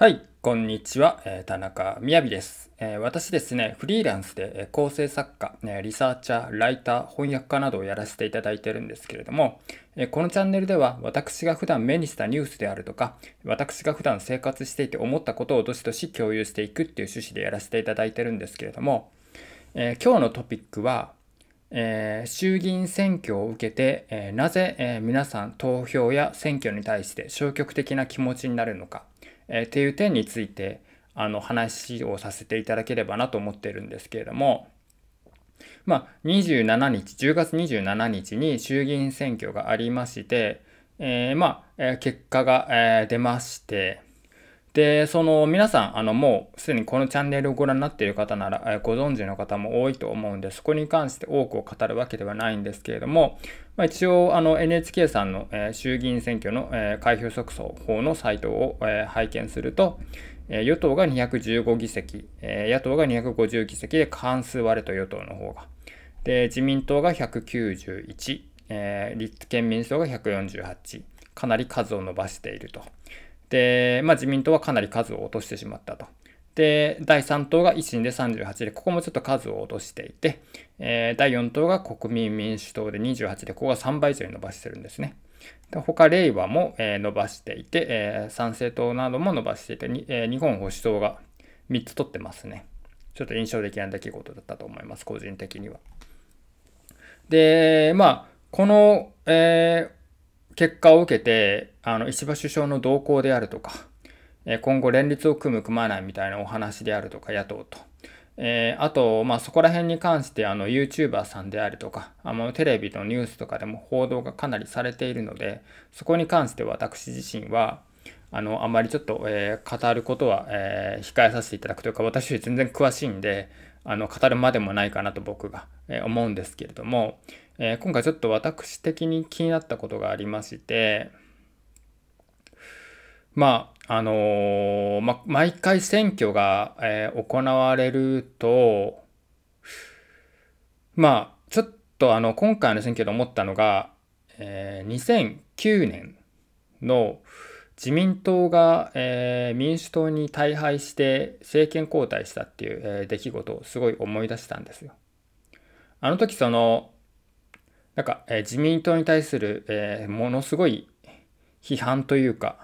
はい、こんにちは、えー、田中みやびです、えー、私ですね、フリーランスで、えー、構成作家、えリサーチャー、ライター、翻訳家などをやらせていただいてるんですけれども、えこのチャンネルでは私が普段目にしたニュースであるとか、私が普段生活していて思ったことをどしどし共有していくっていう趣旨でやらせていただいてるんですけれども、え今日のトピックは、えー、衆議院選挙を受けて、えなぜ、え皆さん投票や選挙に対して消極的な気持ちになるのか。えー、っていう点についてあの話をさせていただければなと思ってるんですけれども、まあ、27日10月27日に衆議院選挙がありまして、えー、まあ、結果が、え出まして、で、その皆さん、あのもうすでにこのチャンネルをご覧になっている方なら、えご存知の方も多いと思うんで、そこに関して多くを語るわけではないんですけれども、まあ、一応あの NHK さんの、え衆議院選挙の、え開票速送法のサイトを、え拝見すると、え与党が215議席、え野党が250議席で関数割れと与党の方が。で、自民党が191、え立憲民主党が148、かなり数を伸ばしていると。で、まあ、自民党はかなり数を落としてしまったと。で、第3党が維新で38で、ここもちょっと数を落としていて、えー、第4党が国民民主党で28で、ここが3倍以上に伸ばしてるんですね。で他、令和も、えー、伸ばしていて、えー、参政党なども伸ばしていて、え日本保守党が3つ取ってますね。ちょっと印象的な出来事だったと思います、個人的には。で、まあ、この、え結果を受けて、あの、石破首相の動向であるとか、今後連立を組む、組まないみたいなお話であるとか、野党と。えー、あと、まあ、そこら辺に関して、あの、YouTuber さんであるとか、あの、テレビのニュースとかでも報道がかなりされているので、そこに関して私自身は、あの、あんまりちょっと、えー、語ることは、えー、控えさせていただくというか、私全然詳しいんで、あの、語るまでもないかなと僕が、え思うんですけれども、えー、今回ちょっと私的に気になったことがありまして、まあ、あのー、ま毎回選挙が、えー、行われると、まあ、ちょっとあの、今回の選挙で思ったのが、えー、2009年の自民党が、えー、民主党に大敗して政権交代したっていう、えー、出来事をすごい思い出したんですよ。あの時そのなんか、えー、自民党に対する、えー、ものすごい批判というか、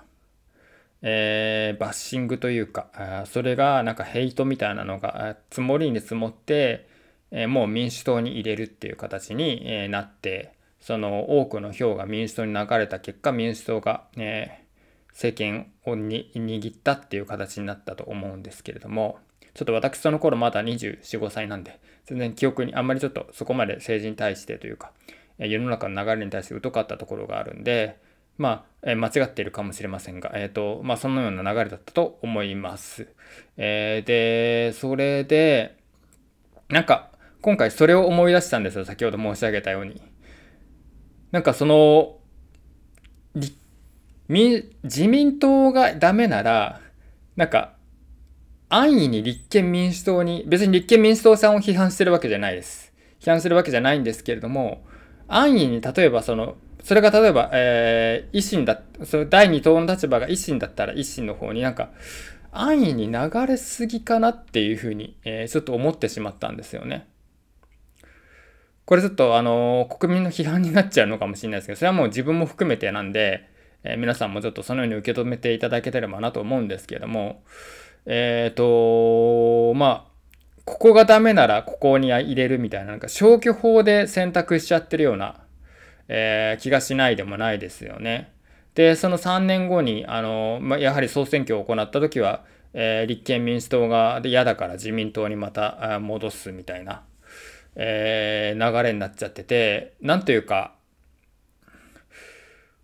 えー、バッシングというかそれがなんかヘイトみたいなのが積もりに積もって、えもう民主党に入れるっていう形に、えなってその多くの票が民主党に流れた結果民主党が、え政権をに握ったっていう形になったと思うんですけれどもちょっと私その頃まだ245歳なんで全然記憶にあんまりちょっとそこまで政治に対してというか世の中の流れに対して疎かったところがあるんで、まあ、え間違っているかもしれませんが、えっ、ー、と、まあ、そのような流れだったと思います。えー、で、それで、なんか、今回それを思い出したんですよ、先ほど申し上げたように。なんかその、自民党がダメなら、なんか、安易に立憲民主党に、別に立憲民主党さんを批判してるわけじゃないです。批判するわけじゃないんですけれども、安易に例えばそのそれが例えば、えー、維新だ、その第2党の立場が維新だったら維新の方になんか、安易に流れすぎかなっていうふうに、えー、ちょっと思ってしまったんですよね。これちょっとあのー、国民の批判になっちゃうのかもしれないですけど、それはもう自分も含めてなんで、えー、皆さんもちょっとそのように受け止めていただければなと思うんですけれども、えっ、とまあ、ここがダメならここに入れるみたいな、なんか消去法で選択しちゃってるような、えー、気がしないでもないですよね。で、その3年後に、あの、まあ、やはり総選挙を行った時は、えー、立憲民主党が嫌だから自民党にまた戻すみたいな、えー、流れになっちゃってて、なんというか、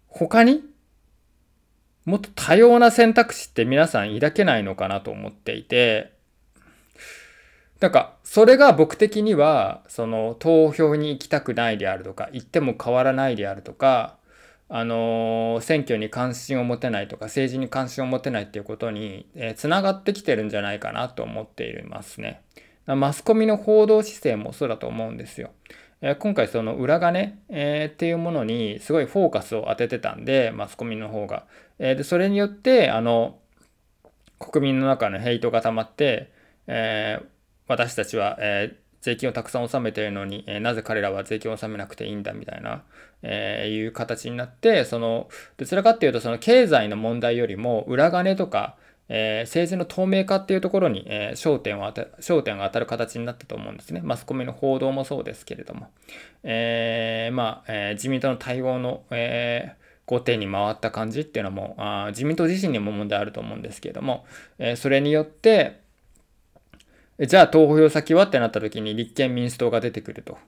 他にもっと多様な選択肢って皆さん抱けないのかなと思っていて、なんかそれが僕的にはその投票に行きたくないであるとか行っても変わらないであるとかあの選挙に関心を持てないとか政治に関心を持てないっていうことにつな、えー、がってきてるんじゃないかなと思っていますね。マスコミの報道姿勢もそうだと思うんですよ。えー、今回その裏金、えー、っていうものにすごいフォーカスを当ててたんでマスコミの方が。えー、でそれによってあの国民の中のヘイトが溜まって、えー私たちは、えー、税金をたくさん納めているのに、えー、なぜ彼らは税金を納めなくていいんだみたいな、えー、いう形になってそのどちらかっていうとその経済の問題よりも裏金とか、えー、政治の透明化っていうところに、え焦点を当て焦点が当たる形になったと思うんですねマスコミの報道もそうですけれども、えまあ、え自民党の対応の、え後手に回った感じっていうのもあ自民党自身にも問題あると思うんですけれども、えそれによってじゃあ投票先はってなった時に立憲民主党が出てくると。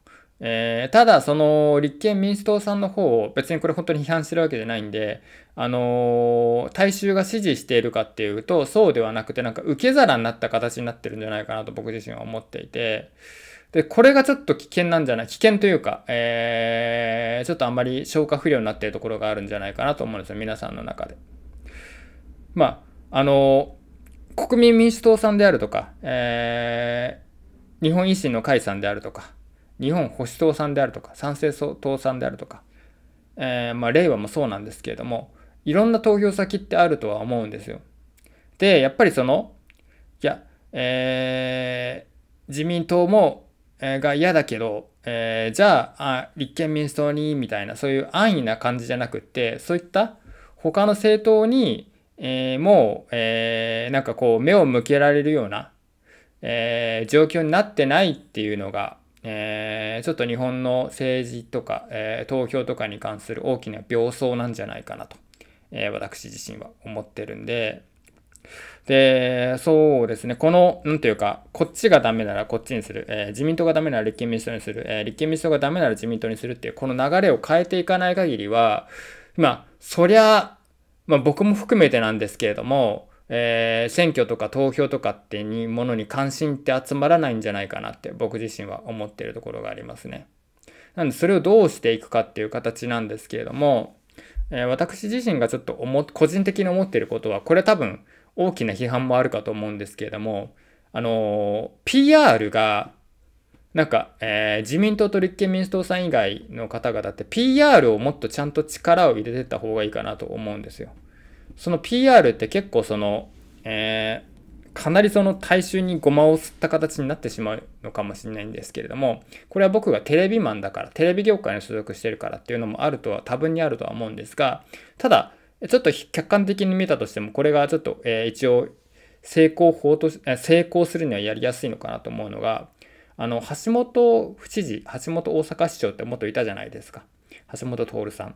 えー、ただ、その立憲民主党さんの方を別にこれ本当に批判してるわけじゃないんで、あのー、大衆が支持しているかっていうと、そうではなくて、なんか受け皿になった形になってるんじゃないかなと僕自身は思っていて、で、これがちょっと危険なんじゃない危険というか、えー、ちょっとあんまり消化不良になってるところがあるんじゃないかなと思うんですよ、皆さんの中で。まあ、あのー国民民主党さんであるとか、えー、日本維新の会さんであるとか、日本保守党さんであるとか、賛成党さんであるとか、えー、まあ、令和もそうなんですけれども、いろんな投票先ってあるとは思うんですよ。で、やっぱりその、いや、えー、自民党も、えー、が嫌だけど、えー、じゃあ立憲民主党にみたいなそういう安易な感じじゃなくってそういった他の政党にえー、もう、えー、なんかこう目を向けられるような、えー、状況になってないっていうのが、えちょっと日本の政治とか、え投票とかに関する大きな病巣なんじゃないかなと、え私自身は思ってるんで、で、そうですね、この、なんというか、こっちがダメならこっちにする、えー、自民党がダメなら立憲民主党にする、えー、立憲民主党がダメなら自民党にするっていう、この流れを変えていかない限りは、まあ、そりゃ、まあ、僕も含めてなんですけれども、えー、選挙とか投票とかってにものに関心って集まらないんじゃないかなって僕自身は思っているところがありますね。なんでそれをどうしていくかっていう形なんですけれども、えー、私自身がちょっと思個人的に思っていることはこれ多分大きな批判もあるかと思うんですけれどもあのー、PR がなんか、えー、自民党と立憲民主党さん以外の方々って PR をもっとちゃんと力を入れてった方がいいかなと思うんですよ。その PR って結構その、えー、かなりその大衆にごまを吸った形になってしまうのかもしれないんですけれども、これは僕がテレビマンだから、テレビ業界に所属してるからっていうのもあるとは、多分にあるとは思うんですが、ただ、ちょっと客観的に見たとしても、これがちょっと、えー、一応、成功法と、成功するにはやりやすいのかなと思うのが、あの、橋本府知事、橋本大阪市長って元いたじゃないですか。橋本徹さん。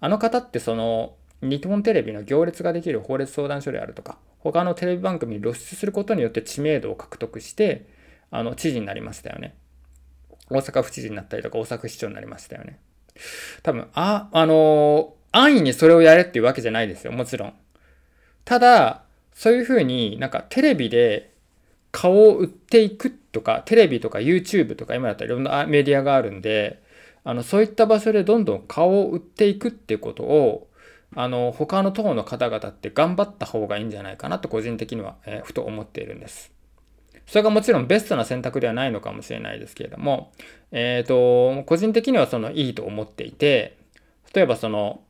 あの方ってその、日本テレビの行列ができる法律相談所であるとか、他のテレビ番組に露出することによって知名度を獲得して、あの、知事になりましたよね。大阪府知事になったりとか、大阪市長になりましたよね。多分、あ、あのー、安易にそれをやれっていうわけじゃないですよ、もちろん。ただ、そういうふうになんかテレビで顔を売っていくっとかテレビとか YouTube とか今だったらいろんなメディアがあるんであのそういった場所でどんどん顔を売っていくっていうことをあの他の党の方々って頑張った方がいいんじゃないかなと個人的には、えー、ふと思っているんです。それがもちろんベストな選択ではないのかもしれないですけれども、えっ、ー、と個人的にはそのいいと思っていて例えばその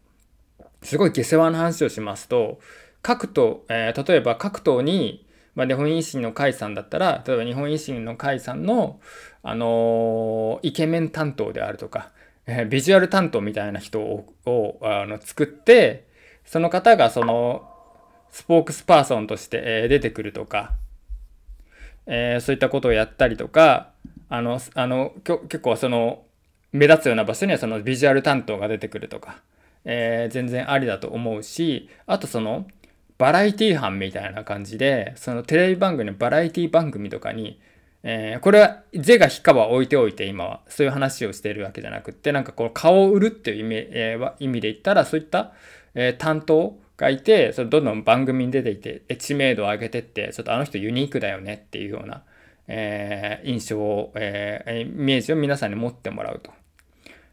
すごい下世話な話をしますと各党、えー、例えば各党にまあ、日本維新の会さんだったら、例えば日本維新の会さんの、あのイケメン担当であるとか、えビジュアル担当みたいな人をあの作って、その方がその、スポークスパーソンとして、え出てくるとか、えー、そういったことをやったりとか、あの、あの、結構その、目立つような場所にはそのビジュアル担当が出てくるとか、えー、全然ありだと思うし、あとその、バラエティ班みたいな感じで、そのテレビ番組のバラエティ番組とかに、えー、これは、是が非かは置いておいて今は、そういう話をしているわけじゃなくって、なんかこう、顔を売るっていう意味,、えー、意味で言ったら、そういった、えー、担当がいて、そのどんどん番組に出ていて、知名度を上げてって、ちょっとあの人ユニークだよねっていうような、えー、印象を、えー、イメージを皆さんに持ってもらうと。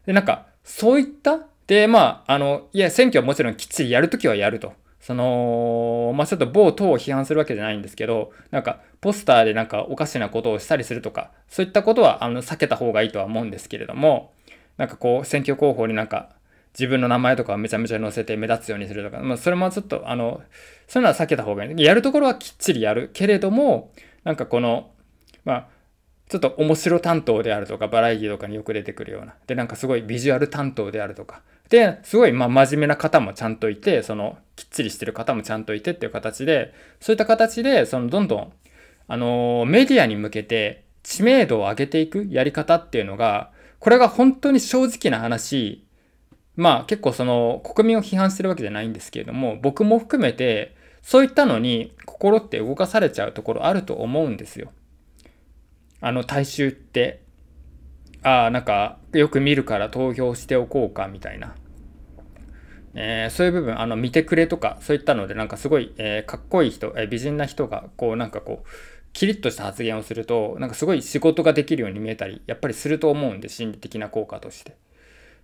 で、なんか、そういった、で、まあ、あの、いや、選挙はもちろんきっちりやるときはやると。その、まあ、ちょっと某党を批判するわけじゃないんですけど、なんか、ポスターでなんかおかしなことをしたりするとか、そういったことは、あの、避けた方がいいとは思うんですけれども、なんかこう、選挙候補になんか、自分の名前とかめちゃめちゃ載せて目立つようにするとか、まあ、それもちょっと、あの、そういうのは避けた方がいい。やるところはきっちりやるけれども、なんかこの、まあ、ちょっと面白担当であるとか、バラエティとかによく出てくるような。で、なんかすごいビジュアル担当であるとか、で、すごい、ま真面目な方もちゃんといて、その、きっちりしてる方もちゃんといてっていう形で、そういった形で、その、どんどん、あのメディアに向けて知名度を上げていくやり方っていうのが、これが本当に正直な話、まあ結構その国民を批判してるわけじゃないんですけれども、僕も含めて、そういったのに心って動かされちゃうところあると思うんですよ。あの大衆ってああ、なんか、よく見るから投票しておこうか、みたいな。えー、そういう部分、あの、見てくれとか、そういったので、なんかすごい、えー、かっこいい人、えー、美人な人が、こう、なんかこう、キリッとした発言をすると、なんかすごい仕事ができるように見えたり、やっぱりすると思うんで、心理的な効果として。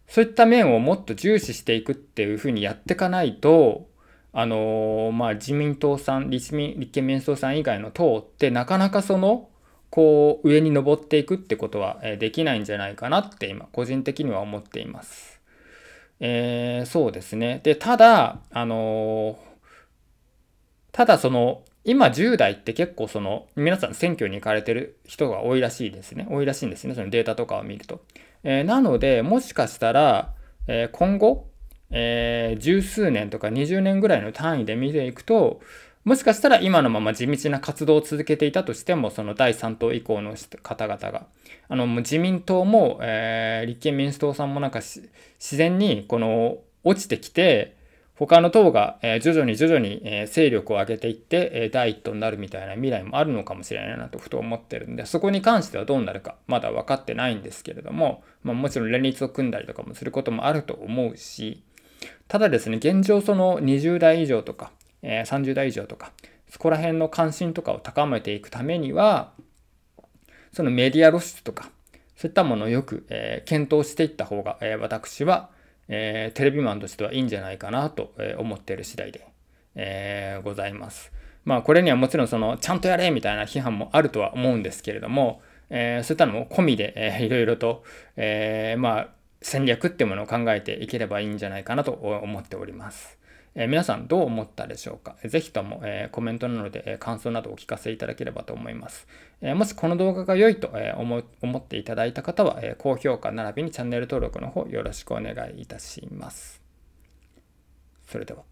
そういった面をもっと重視していくっていうふうにやっていかないと、あのー、まあ、自民党さん、立民、立憲民主党さん以外の党って、なかなかその、こう上に登っていくってことはできないんじゃないかなって今個人的には思っています。えー、そうですね。で、ただ、あのただその今10代って結構その皆さん選挙に行かれてる人が多いらしいですね。多いらしいんですね。そのデータとかを見ると。えー、なので、もしかしたら、えー、今後、えー、十数年とか20年ぐらいの単位で見ていくと、もしかしたら今のまま地道な活動を続けていたとしても、その第3党以降の方々が、あの、自民党も、えー、立憲民主党さんもなんか自然に、この、落ちてきて、他の党が、えー、徐々に徐々に、えー、勢力を上げていって、えー、第一党になるみたいな未来もあるのかもしれないなとふと思ってるんで、そこに関してはどうなるか、まだ分かってないんですけれども、まあ、もちろん連立を組んだりとかもすることもあると思うし、ただですね、現状その20代以上とか、え30代以上とか、そこら辺の関心とかを高めていくためには、そのメディア露出とか、そういったものをよく、え検討していった方が、え私は、えテレビマンとしてはいいんじゃないかなと思っている次第で、えございます。まあこれにはもちろんそのちゃんとやれみたいな批判もあるとは思うんですけれども、えー、そういったのも込みで、えー、いろいろと、えー、まあ戦略ってものを考えていければいいんじゃないかなと思っております。え皆さんどう思ったでしょうかぜひとも、えコメントなどで、え感想などお聞かせいただければと思います。えもしこの動画が良いと、え思っていただいた方は、え高評価並びにチャンネル登録の方よろしくお願いいたします。それでは。